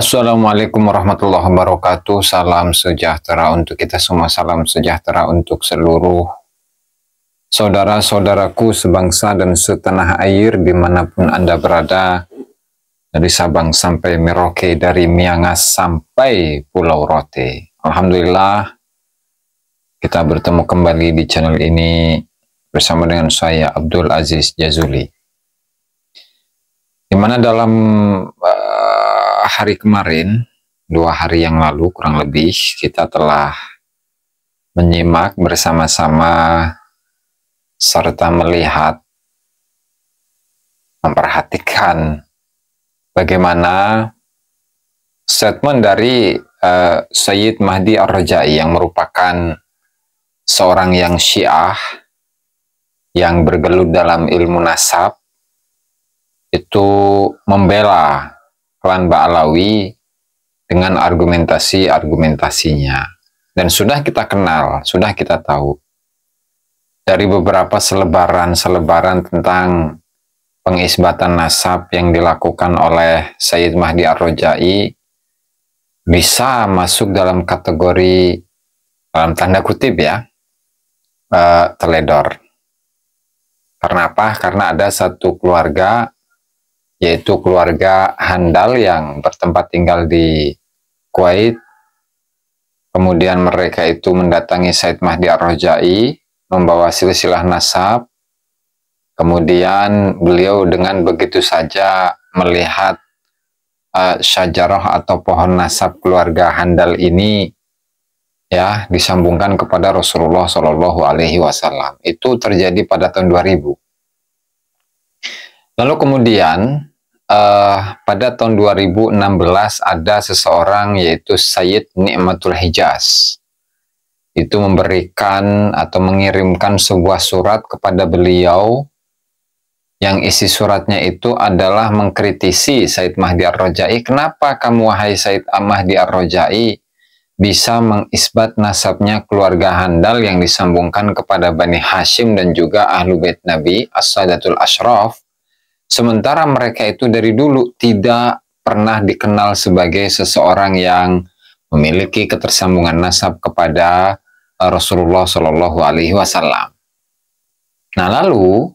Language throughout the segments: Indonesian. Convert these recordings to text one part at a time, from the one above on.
Assalamualaikum warahmatullahi wabarakatuh. Salam sejahtera untuk kita semua. Salam sejahtera untuk seluruh saudara-saudaraku sebangsa dan setanah air dimanapun Anda berada. Dari Sabang sampai Merauke, dari Miangas sampai Pulau Rote. Alhamdulillah, kita bertemu kembali di channel ini bersama dengan saya Abdul Aziz Jazuli. Dimana dalam uh, hari kemarin, dua hari yang lalu kurang lebih, kita telah menyimak bersama-sama serta melihat, memperhatikan bagaimana statement dari uh, Sayyid Mahdi Ar-Rajai yang merupakan seorang yang syiah yang bergelut dalam ilmu nasab itu membela klan Ba'alawi dengan argumentasi-argumentasinya. Dan sudah kita kenal, sudah kita tahu. Dari beberapa selebaran-selebaran tentang pengisbatan nasab yang dilakukan oleh Sayyid Mahdi Ar-Rojai bisa masuk dalam kategori dalam tanda kutip ya uh, teledor. Karena apa? Karena ada satu keluarga yaitu keluarga handal yang bertempat tinggal di Kuwait. Kemudian mereka itu mendatangi Said Mahdi Ar-Rojai, membawa silsilah nasab. Kemudian beliau dengan begitu saja melihat uh, syajarah atau pohon nasab keluarga handal ini ya disambungkan kepada Rasulullah Shallallahu Alaihi Wasallam itu terjadi pada tahun 2000 lalu kemudian uh, pada tahun 2016 ada seseorang yaitu Sayyid Nikmatul Hijaz itu memberikan atau mengirimkan sebuah surat kepada beliau yang isi suratnya itu adalah mengkritisi Said Mahdi Ar-Rojai. Kenapa kamu wahai Said Mahdi Ar-Rojai bisa mengisbat nasabnya keluarga handal yang disambungkan kepada Bani Hashim dan juga Ahlu Bait Nabi As-Sadatul Ashraf Sementara mereka itu dari dulu tidak pernah dikenal sebagai seseorang yang memiliki ketersambungan nasab kepada eh, Rasulullah Shallallahu Alaihi Wasallam. Nah lalu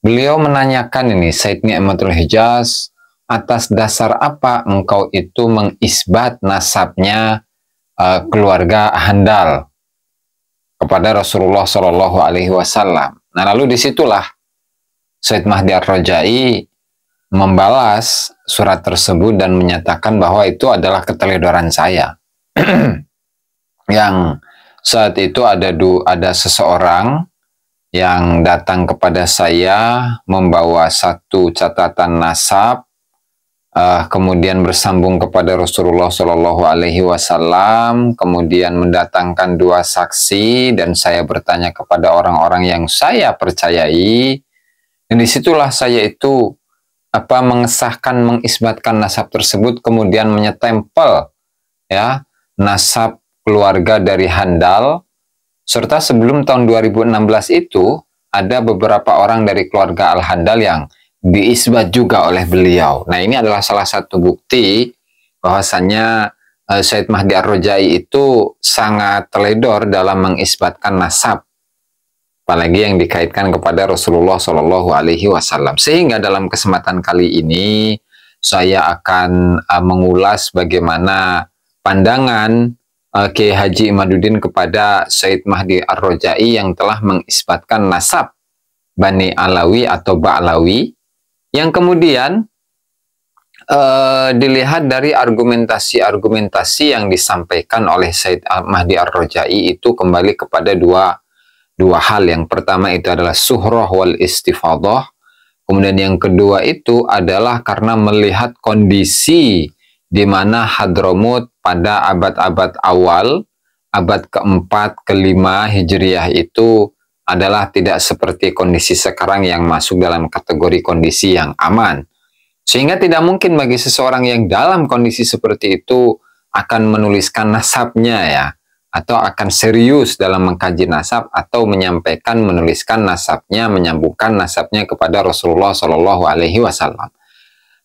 beliau menanyakan ini Said Ni'matul Hijaz atas dasar apa engkau itu mengisbat nasabnya uh, keluarga Handal kepada Rasulullah Shallallahu Alaihi Wasallam. Nah lalu disitulah Said Mahdi ar rajai membalas surat tersebut dan menyatakan bahwa itu adalah keteledoran saya. yang saat itu ada du, ada seseorang yang datang kepada saya membawa satu catatan nasab uh, kemudian bersambung kepada Rasulullah Shallallahu Alaihi Wasallam kemudian mendatangkan dua saksi dan saya bertanya kepada orang-orang yang saya percayai dan disitulah saya itu apa mengesahkan, mengisbatkan nasab tersebut, kemudian menyetempel ya nasab keluarga dari handal, serta sebelum tahun 2016 itu ada beberapa orang dari keluarga Al Handal yang diisbat juga oleh beliau. Nah ini adalah salah satu bukti bahwasannya eh, Said Mahdi Ar-Rojai itu sangat teledor dalam mengisbatkan nasab apalagi yang dikaitkan kepada Rasulullah Shallallahu Alaihi Wasallam. Sehingga dalam kesempatan kali ini saya akan uh, mengulas bagaimana pandangan uh, eh, Kiai Haji Imaduddin kepada Said Mahdi Ar-Rojai yang telah mengisbatkan nasab Bani Alawi atau Ba'lawi yang kemudian uh, dilihat dari argumentasi-argumentasi yang disampaikan oleh Said Mahdi Ar-Rojai itu kembali kepada dua dua hal. Yang pertama itu adalah suhroh wal istifadah. Kemudian yang kedua itu adalah karena melihat kondisi di mana hadromut pada abad-abad awal, abad keempat, kelima Hijriah itu adalah tidak seperti kondisi sekarang yang masuk dalam kategori kondisi yang aman. Sehingga tidak mungkin bagi seseorang yang dalam kondisi seperti itu akan menuliskan nasabnya ya atau akan serius dalam mengkaji nasab atau menyampaikan menuliskan nasabnya menyambungkan nasabnya kepada Rasulullah Shallallahu Alaihi Wasallam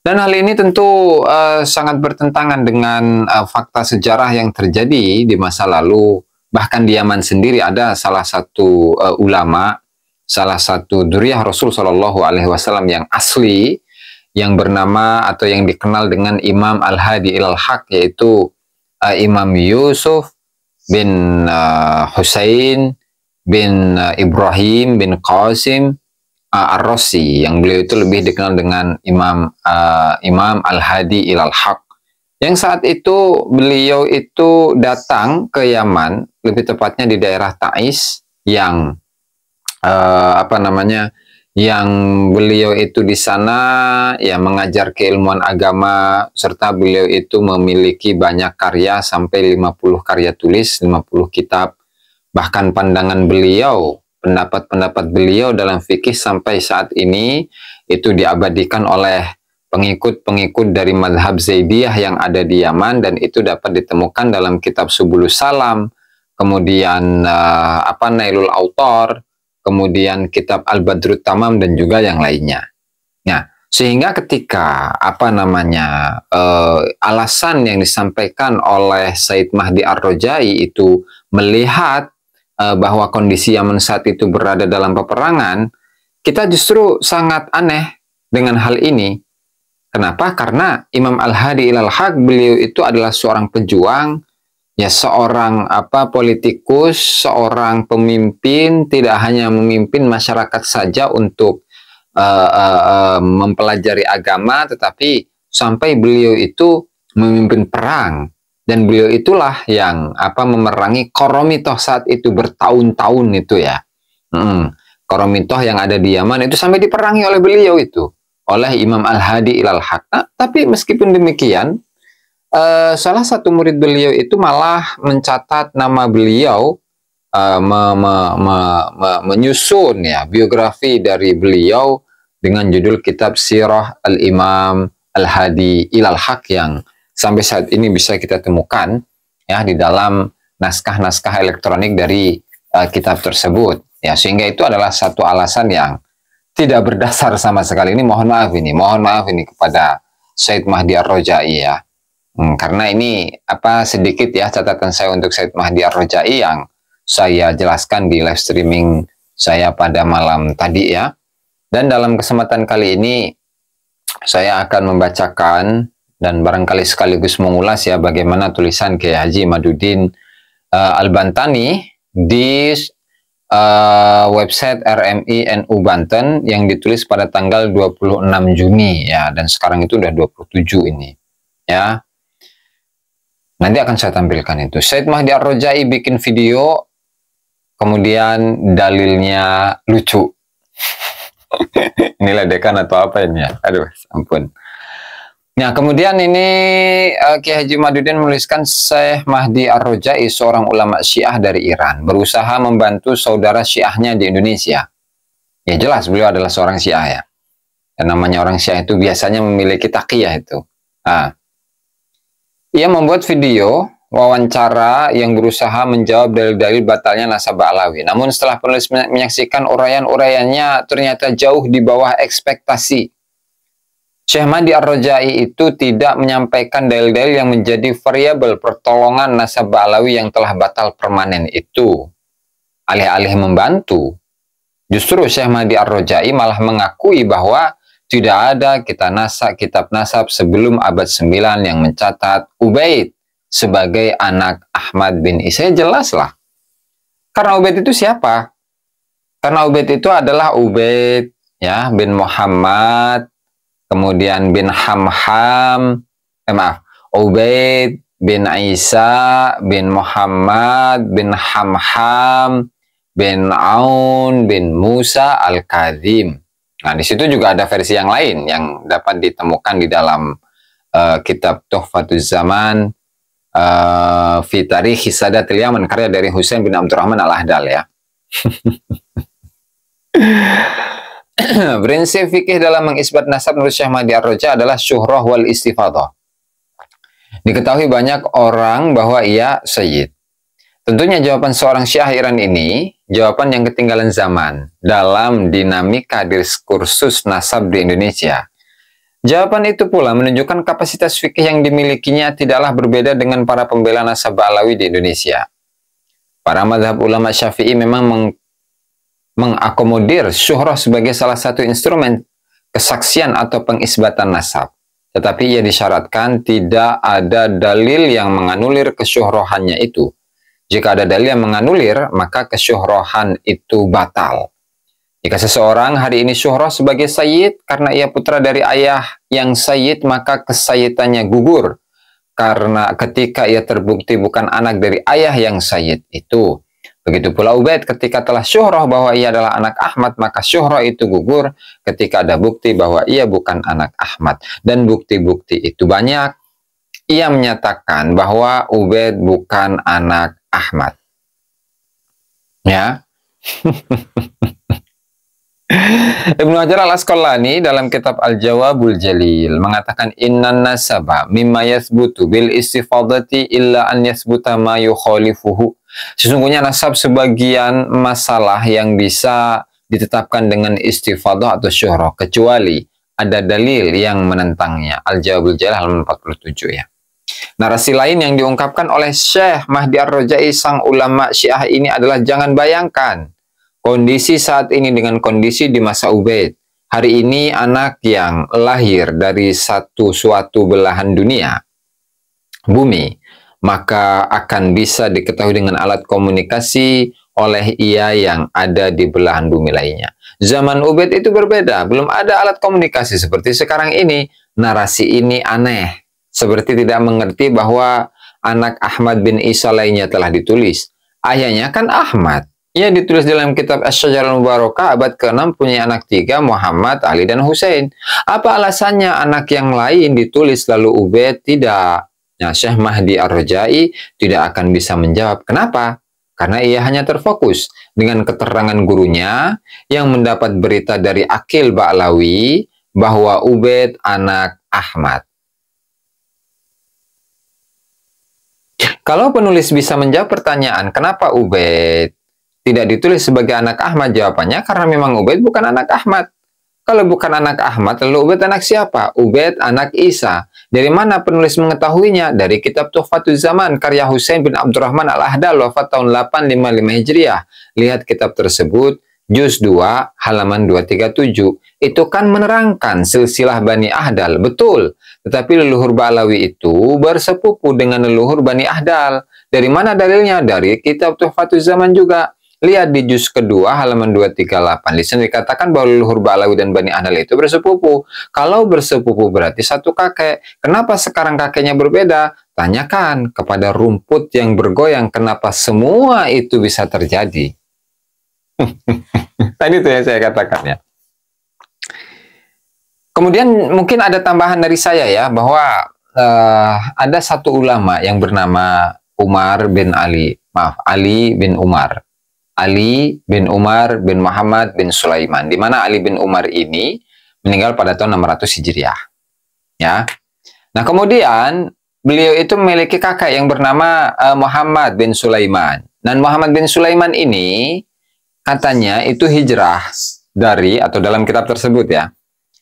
dan hal ini tentu uh, sangat bertentangan dengan uh, fakta sejarah yang terjadi di masa lalu bahkan di Yaman sendiri ada salah satu uh, ulama salah satu duriah Rasul Shallallahu Alaihi Wasallam yang asli yang bernama atau yang dikenal dengan Imam Al Hadi Al Haq yaitu uh, Imam Yusuf bin uh, Husain bin uh, Ibrahim bin Qasim uh, Ar-Rossi yang beliau itu lebih dikenal dengan Imam uh, Imam Al-Hadi Ilal Haq. Yang saat itu beliau itu datang ke Yaman, lebih tepatnya di daerah Taiz yang uh, apa namanya? yang beliau itu di sana ya mengajar keilmuan agama serta beliau itu memiliki banyak karya sampai 50 karya tulis, 50 kitab. Bahkan pandangan beliau, pendapat-pendapat beliau dalam fikih sampai saat ini itu diabadikan oleh pengikut-pengikut dari madhab Zaidiyah yang ada di Yaman dan itu dapat ditemukan dalam kitab Subulus Salam, kemudian uh, apa Nailul Autor, kemudian kitab Al-Badrut Tamam dan juga yang lainnya. Nah, sehingga ketika apa namanya eh, alasan yang disampaikan oleh Said Mahdi Ar-Rojai itu melihat eh, bahwa kondisi Yaman saat itu berada dalam peperangan, kita justru sangat aneh dengan hal ini. Kenapa? Karena Imam Al-Hadi Ilal Haq beliau itu adalah seorang pejuang ya seorang apa politikus, seorang pemimpin tidak hanya memimpin masyarakat saja untuk uh, uh, uh, mempelajari agama, tetapi sampai beliau itu memimpin perang dan beliau itulah yang apa memerangi Koromitoh saat itu bertahun-tahun itu ya. Hmm. Koromitoh yang ada di Yaman itu sampai diperangi oleh beliau itu oleh Imam Al Hadi Ilal Hatta ah, tapi meskipun demikian uh, salah satu murid beliau itu malah mencatat nama beliau uh, me, me, me, me, menyusun ya biografi dari beliau dengan judul kitab Sirah Al-Imam Al-Hadi Ilal Haq yang sampai saat ini bisa kita temukan ya di dalam naskah-naskah elektronik dari uh, kitab tersebut ya sehingga itu adalah satu alasan yang tidak berdasar sama sekali ini mohon maaf ini mohon maaf ini kepada Said Mahdi Ar-Rojai ya Hmm, karena ini apa sedikit ya catatan saya untuk Said Mahdi ar yang saya jelaskan di live streaming saya pada malam tadi ya. Dan dalam kesempatan kali ini saya akan membacakan dan barangkali sekaligus mengulas ya bagaimana tulisan Kiai Haji Madudin uh, Al-Bantani di uh, website RMI NU Banten yang ditulis pada tanggal 26 Juni ya dan sekarang itu udah 27 ini ya Nanti akan saya tampilkan itu. Said Mahdi ar bikin video, kemudian dalilnya lucu. ini ledekan atau apa ini ya? Aduh, ampun. Nah, kemudian ini uh, Kiai Haji Madudin menuliskan Syekh Mahdi ar seorang ulama syiah dari Iran, berusaha membantu saudara syiahnya di Indonesia. Ya jelas, beliau adalah seorang syiah ya. Dan namanya orang syiah itu biasanya memiliki takiyah itu. Nah, ia membuat video wawancara yang berusaha menjawab dalil-dalil batalnya nasabah Alawi. Namun setelah penulis menyaksikan uraian-uraiannya ternyata jauh di bawah ekspektasi. Syekh Madi ar itu tidak menyampaikan dalil-dalil yang menjadi variabel pertolongan nasabah Alawi yang telah batal permanen itu. Alih-alih membantu, justru Syekh Madi ar malah mengakui bahwa tidak ada kita nasak kitab nasab sebelum abad 9 yang mencatat Ubaid sebagai anak Ahmad bin Isa. Ya, jelaslah. Karena Ubaid itu siapa? Karena Ubaid itu adalah Ubaid ya bin Muhammad, kemudian bin Hamham, eh, maaf, Ubaid bin Isa bin Muhammad bin Hamham bin Aun bin Musa al-Kadhim. Nah, di situ juga ada versi yang lain yang dapat ditemukan di dalam uh, kitab Tuhfatuz Zaman uh, eh, Fitari Hisada Tilyaman karya dari Husain bin Abdurrahman Al-Ahdal ya. Prinsip fikih dalam mengisbat nasab menurut Syekh Madi Ar-Roja adalah syuhrah wal istifadah. Diketahui banyak orang bahwa ia sayyid. Tentunya jawaban seorang Iran ini jawaban yang ketinggalan zaman dalam dinamika diskursus nasab di Indonesia. Jawaban itu pula menunjukkan kapasitas fikih yang dimilikinya tidaklah berbeda dengan para pembela nasab alawi di Indonesia. Para madhab ulama syafi'i memang meng mengakomodir syuhroh sebagai salah satu instrumen kesaksian atau pengisbatan nasab. Tetapi ia disyaratkan tidak ada dalil yang menganulir kesyuhrohannya itu. Jika ada dalil yang menganulir, maka kesyuhrohan itu batal. Jika seseorang hari ini syuhroh sebagai sayyid karena ia putra dari ayah yang sayyid, maka kesayitannya gugur. Karena ketika ia terbukti bukan anak dari ayah yang sayyid itu. Begitu pula Ubaid ketika telah syuhroh bahwa ia adalah anak Ahmad, maka syuhroh itu gugur ketika ada bukti bahwa ia bukan anak Ahmad. Dan bukti-bukti itu banyak. Ia menyatakan bahwa ubed bukan anak Ahmad. Ya. Ibnu Hajar al-Asqalani dalam kitab Al-Jawabul Jalil mengatakan inna nasaba mimma yasbutu bil istifadati illa an yasbuta ma yukhalifuhu. Sesungguhnya nasab sebagian masalah yang bisa ditetapkan dengan istifadah atau syuhrah kecuali ada dalil yang menentangnya. Al-Jawabul Jalil halaman 47 ya. Narasi lain yang diungkapkan oleh Syekh Mahdi Ar-Rojai sang ulama Syiah ini adalah jangan bayangkan kondisi saat ini dengan kondisi di masa Ubaid. Hari ini anak yang lahir dari satu suatu belahan dunia, bumi, maka akan bisa diketahui dengan alat komunikasi oleh ia yang ada di belahan bumi lainnya. Zaman Ubed itu berbeda, belum ada alat komunikasi seperti sekarang ini. Narasi ini aneh, seperti tidak mengerti bahwa anak Ahmad bin Isa lainnya telah ditulis. Ayahnya kan Ahmad. Ia ditulis dalam kitab as Asyajarul Mubarakah abad ke-6 punya anak tiga Muhammad, Ali, dan Hussein. Apa alasannya anak yang lain ditulis lalu Ubed tidak? Nah, Syekh Mahdi Ar-Rajai tidak akan bisa menjawab. Kenapa? Karena ia hanya terfokus dengan keterangan gurunya yang mendapat berita dari Akil Ba'lawi bahwa Ubed anak Ahmad. Kalau penulis bisa menjawab pertanyaan kenapa Ubed tidak ditulis sebagai anak Ahmad, jawabannya karena memang Ubed bukan anak Ahmad. Kalau bukan anak Ahmad, lalu Ubed anak siapa? Ubed anak Isa. Dari mana penulis mengetahuinya? Dari kitab Tuhfatul Zaman, karya Hussein bin Abdurrahman al-Ahdal, wafat tahun 855 Hijriah. Lihat kitab tersebut, juz 2 halaman 237 itu kan menerangkan silsilah Bani Ahdal betul tetapi leluhur Balawi itu bersepupu dengan leluhur Bani Ahdal dari mana dalilnya dari kitab Tuhfatuz Zaman juga lihat di juz kedua halaman 238 Listen dikatakan bahwa leluhur Balawi dan Bani Ahdal itu bersepupu kalau bersepupu berarti satu kakek kenapa sekarang kakeknya berbeda tanyakan kepada rumput yang bergoyang kenapa semua itu bisa terjadi Tadi nah, itu yang saya katakan ya. Kemudian mungkin ada tambahan dari saya ya bahwa uh, ada satu ulama yang bernama Umar bin Ali, maaf Ali bin Umar, Ali bin Umar bin Muhammad bin Sulaiman, di mana Ali bin Umar ini meninggal pada tahun 600 Hijriah. Ya. Nah kemudian beliau itu memiliki kakak yang bernama uh, Muhammad bin Sulaiman. Dan Muhammad bin Sulaiman ini katanya itu hijrah dari atau dalam kitab tersebut ya.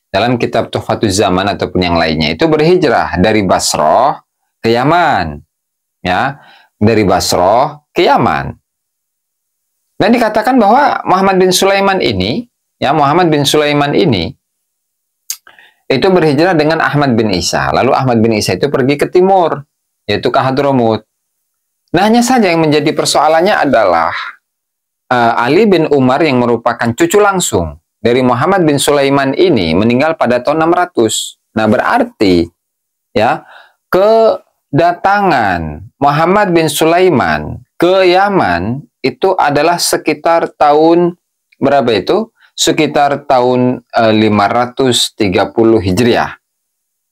Dalam kitab Tuhfatuz Zaman ataupun yang lainnya itu berhijrah dari Basroh ke Yaman. Ya, dari Basroh ke Yaman. Dan dikatakan bahwa Muhammad bin Sulaiman ini, ya Muhammad bin Sulaiman ini itu berhijrah dengan Ahmad bin Isa. Lalu Ahmad bin Isa itu pergi ke timur, yaitu ke Hadramut. Nah, hanya saja yang menjadi persoalannya adalah uh, Ali bin Umar yang merupakan cucu langsung dari Muhammad bin Sulaiman ini meninggal pada tahun 600. Nah, berarti ya kedatangan Muhammad bin Sulaiman ke Yaman itu adalah sekitar tahun berapa itu? Sekitar tahun eh, uh, 530 Hijriah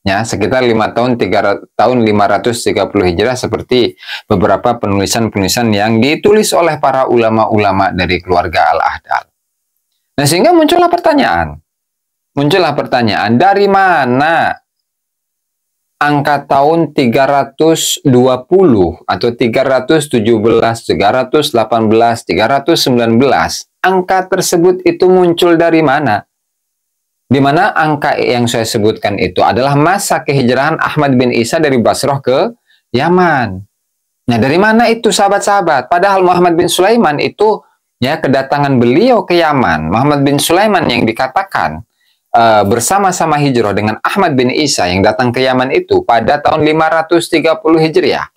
ya sekitar lima tahun tiga tahun 530 Hijrah seperti beberapa penulisan-penulisan yang ditulis oleh para ulama-ulama dari keluarga Al-Ahdal. Nah, sehingga muncullah pertanyaan. Muncullah pertanyaan dari mana angka tahun 320 atau 317, 318, 319, angka tersebut itu muncul dari mana? di mana angka yang saya sebutkan itu adalah masa kehijrahan Ahmad bin Isa dari Basrah ke Yaman. Nah, dari mana itu sahabat-sahabat? Padahal Muhammad bin Sulaiman itu ya kedatangan beliau ke Yaman. Muhammad bin Sulaiman yang dikatakan uh, bersama-sama hijrah dengan Ahmad bin Isa yang datang ke Yaman itu pada tahun 530 Hijriah.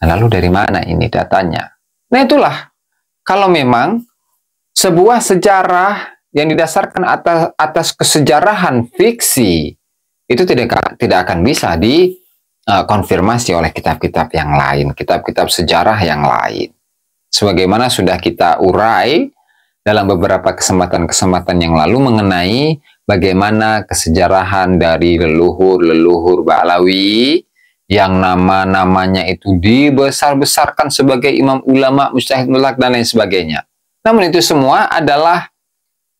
Nah, lalu dari mana ini datanya? Nah, itulah kalau memang sebuah sejarah yang didasarkan atas atas kesejarahan fiksi itu tidak tidak akan bisa dikonfirmasi e, oleh kitab-kitab yang lain, kitab-kitab sejarah yang lain. Sebagaimana sudah kita urai dalam beberapa kesempatan-kesempatan yang lalu mengenai bagaimana kesejarahan dari leluhur-leluhur Ba'lawi yang nama-namanya itu dibesar-besarkan sebagai imam ulama, mustahid mulak, dan lain sebagainya. Namun itu semua adalah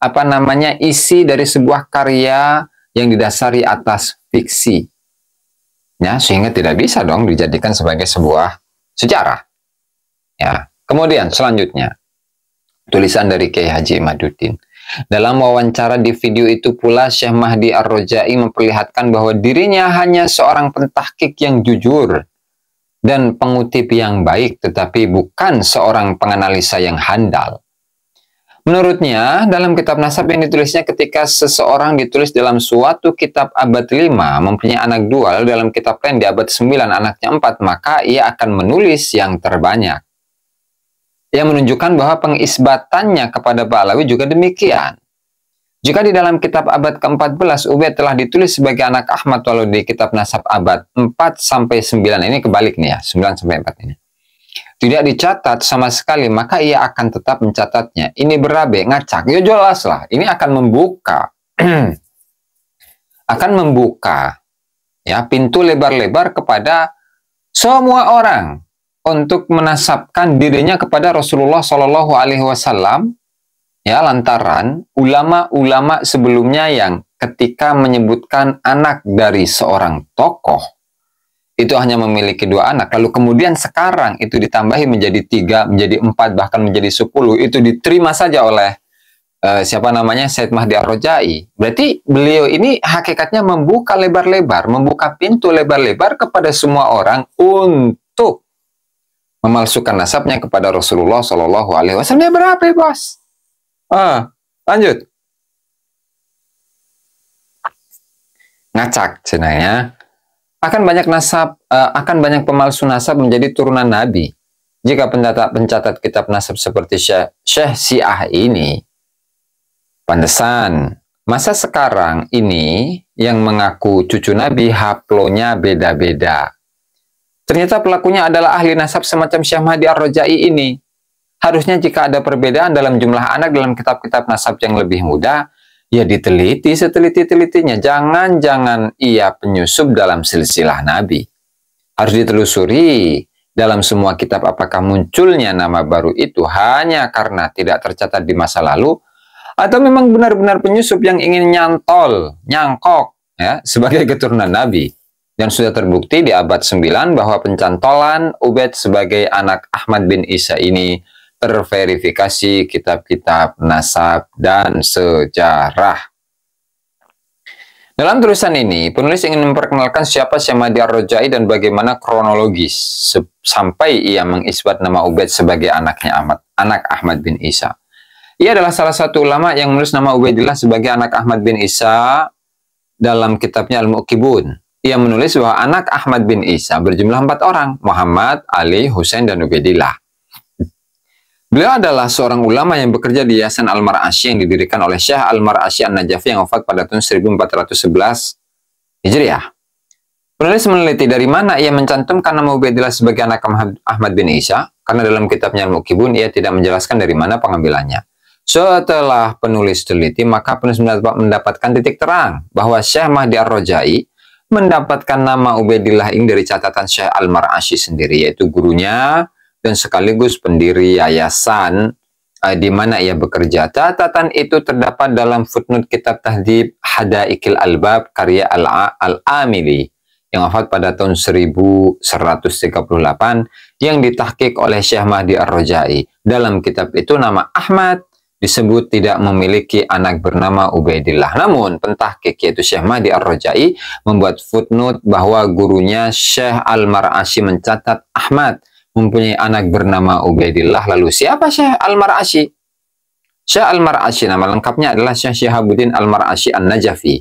apa namanya isi dari sebuah karya yang didasari atas fiksi. Ya, sehingga tidak bisa dong dijadikan sebagai sebuah sejarah. Ya. Kemudian selanjutnya tulisan dari Kiai Haji Madudin. Dalam wawancara di video itu pula Syekh Mahdi Ar-Rojai memperlihatkan bahwa dirinya hanya seorang pentahkik yang jujur dan pengutip yang baik tetapi bukan seorang penganalisa yang handal. Menurutnya, dalam kitab nasab yang ditulisnya ketika seseorang ditulis dalam suatu kitab abad 5 mempunyai anak dua, lalu dalam kitab lain di abad 9 anaknya 4, maka ia akan menulis yang terbanyak. Ia menunjukkan bahwa pengisbatannya kepada Pahlawi juga demikian. Jika di dalam kitab abad ke-14 Ubed telah ditulis sebagai anak Ahmad walau di kitab nasab abad 4 9 ini kebalik nih ya, 9 sampai 4 ini tidak dicatat sama sekali, maka ia akan tetap mencatatnya. Ini berabe, ngacak. Ya jelas lah, ini akan membuka. akan membuka ya pintu lebar-lebar kepada semua orang untuk menasabkan dirinya kepada Rasulullah Shallallahu Alaihi Wasallam ya lantaran ulama-ulama sebelumnya yang ketika menyebutkan anak dari seorang tokoh itu hanya memiliki dua anak. Lalu kemudian sekarang itu ditambahi menjadi tiga, menjadi empat, bahkan menjadi sepuluh. Itu diterima saja oleh uh, siapa namanya Said Mahdi Ar-Rojai. Berarti beliau ini hakikatnya membuka lebar-lebar, membuka pintu lebar-lebar kepada semua orang untuk memalsukan nasabnya kepada Rasulullah Shallallahu Alaihi Wasallam. Berapa, ya, bos? Ah, lanjut. Ngacak cenanya akan banyak nasab uh, akan banyak pemalsu nasab menjadi turunan nabi jika pencatat pencatat kitab nasab seperti Syekh, Syekh Siah ini pantesan masa sekarang ini yang mengaku cucu nabi haplonya beda-beda ternyata pelakunya adalah ahli nasab semacam Syekh Mahdi ar rajai ini harusnya jika ada perbedaan dalam jumlah anak dalam kitab-kitab nasab yang lebih muda Ya diteliti seteliti-telitinya. Jangan-jangan ia penyusup dalam silsilah Nabi. Harus ditelusuri dalam semua kitab apakah munculnya nama baru itu hanya karena tidak tercatat di masa lalu atau memang benar-benar penyusup yang ingin nyantol, nyangkok ya sebagai keturunan Nabi. Dan sudah terbukti di abad 9 bahwa pencantolan Ubed sebagai anak Ahmad bin Isa ini terverifikasi kitab-kitab nasab dan sejarah. Dalam tulisan ini, penulis ingin memperkenalkan siapa Syamadi rojai dan bagaimana kronologis sampai ia mengisbat nama Ubed sebagai anaknya Ahmad, anak Ahmad bin Isa. Ia adalah salah satu ulama yang menulis nama Ubedillah sebagai anak Ahmad bin Isa dalam kitabnya al Mukibun. Ia menulis bahwa anak Ahmad bin Isa berjumlah empat orang, Muhammad, Ali, Hussein, dan Ubaidillah. Beliau adalah seorang ulama yang bekerja di Yayasan al marashi yang didirikan oleh Syekh al marashi An-Najafi yang wafat pada tahun 1411 Hijriah. Penulis meneliti dari mana ia mencantumkan nama Ubaidillah sebagai anak Ahmad bin Isa, karena dalam kitabnya Al-Mukibun ia tidak menjelaskan dari mana pengambilannya. Setelah penulis teliti, maka penulis mendapatkan titik terang bahwa Syekh Mahdi Ar-Rojai mendapatkan nama Ubaidillah ini dari catatan Syekh al marashi sendiri, yaitu gurunya dan sekaligus pendiri yayasan uh, di mana ia bekerja. Catatan itu terdapat dalam footnote kitab tahdib Hadaikil Albab karya Al-Amili yang wafat pada tahun 1138 yang ditahkik oleh Syekh Mahdi Ar-Rojai. Dalam kitab itu nama Ahmad disebut tidak memiliki anak bernama Ubaidillah. Namun, pentahkik yaitu Syekh Mahdi Ar-Rojai membuat footnote bahwa gurunya Syekh Al-Mar'ashi mencatat Ahmad mempunyai anak bernama Ubaidillah. Lalu siapa Syekh Al-Mar'asyi? Syekh Al-Mar'asyi nama lengkapnya adalah Syekh Syihabuddin Al-Mar'asyi An-Najafi.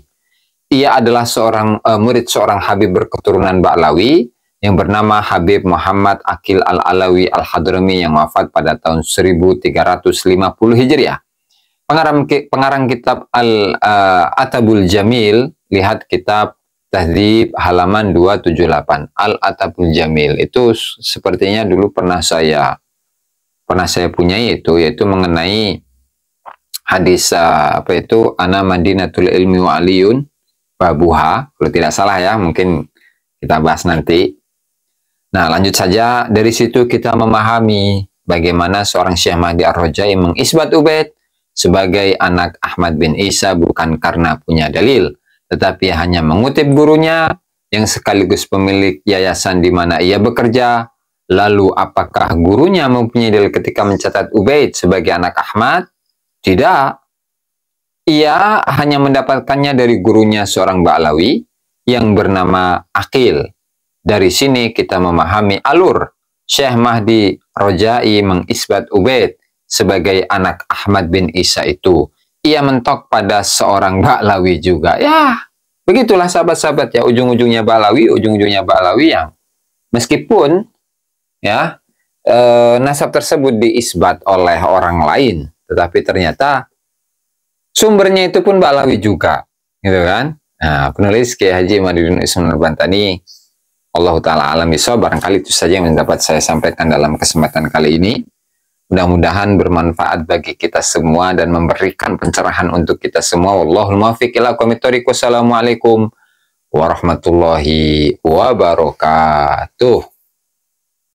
Ia adalah seorang uh, murid seorang Habib berketurunan Ba'lawi yang bernama Habib Muhammad Akil Al-Alawi Al-Hadrami yang wafat pada tahun 1350 Hijriah. Pengarang, pengarang kitab Al-Atabul eh, uh, Jamil, lihat kitab Tahdib halaman 278 Al-Atabul Jamil itu sepertinya dulu pernah saya pernah saya punya itu yaitu mengenai hadis uh, apa itu ana madinatul ilmi wa aliyun babuha kalau tidak salah ya mungkin kita bahas nanti nah lanjut saja dari situ kita memahami bagaimana seorang Syekh Mahdi ar mengisbat Ubaid sebagai anak Ahmad bin Isa bukan karena punya dalil tetapi hanya mengutip gurunya yang sekaligus pemilik yayasan di mana ia bekerja. Lalu apakah gurunya mempunyai dalil ketika mencatat Ubaid sebagai anak Ahmad? Tidak. Ia hanya mendapatkannya dari gurunya seorang Ba'lawi yang bernama Akil. Dari sini kita memahami alur Syekh Mahdi Rojai mengisbat Ubaid sebagai anak Ahmad bin Isa itu ia mentok pada seorang Baklawi juga. Ya, begitulah sahabat-sahabat ya, ujung-ujungnya Baklawi, ujung-ujungnya Baklawi yang meskipun ya e, nasab tersebut diisbat oleh orang lain, tetapi ternyata sumbernya itu pun Baklawi juga, gitu kan? Nah, penulis Kiai Haji Madinun Ismail Bantani Allah Ta'ala alam bisa barangkali itu saja yang dapat saya sampaikan dalam kesempatan kali ini. Mudah-mudahan bermanfaat bagi kita semua dan memberikan pencerahan untuk kita semua. Wallahul muwaffiq ila Assalamualaikum warahmatullahi wabarakatuh.